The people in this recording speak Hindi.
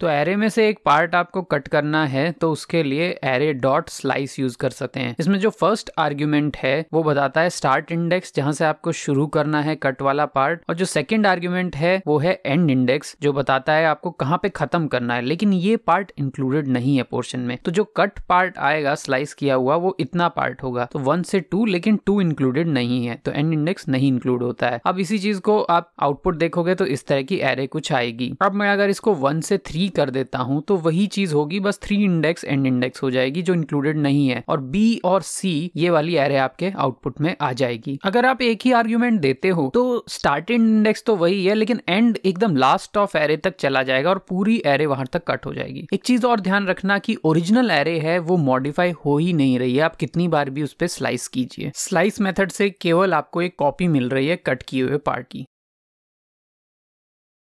तो एरे में से एक पार्ट आपको कट करना है तो उसके लिए एरे डॉट स्लाइस यूज कर सकते हैं इसमें जो फर्स्ट आर्ग्यूमेंट है वो बताता है स्टार्ट इंडेक्स जहां से आपको शुरू करना है कट वाला पार्ट और जो सेकंड आर्ग्यूमेंट है वो है एंड इंडेक्स जो बताता है आपको कहाँ पे खत्म करना है लेकिन ये पार्ट इंक्लूडेड नहीं है पोर्शन में तो जो कट पार्ट आएगा स्लाइस किया हुआ वो इतना पार्ट होगा तो वन से टू लेकिन टू इंक्लूडेड नहीं है तो एंड इंडेक्स नहीं इंक्लूड होता है अब इसी चीज को आप आउटपुट देखोगे तो इस तरह की एरे कुछ आएगी अब मैं अगर इसको वन से थ्री ही कर देता हूं तो वही चीज होगी बस थ्री इंडेक्स एंड इंडेक्स हो जाएगी जो इंक्लूडेड नहीं है और बी और सी ये वाली एरे आपके आउटपुट में आ जाएगी अगर आप एक ही आर्ग्यूमेंट देते हो तो स्टार्ट इंडेक्स तो वही है लेकिन एंड एकदम लास्ट ऑफ एरे तक चला जाएगा और पूरी एरे वहां तक कट हो जाएगी एक चीज और ध्यान रखना की ओरिजिनल एरे है वो मॉडिफाई हो ही नहीं रही है आप कितनी बार भी उस पर स्लाइस कीजिए स्लाइस मेथड से केवल आपको एक कॉपी मिल रही है कट किए हुए पार्ट की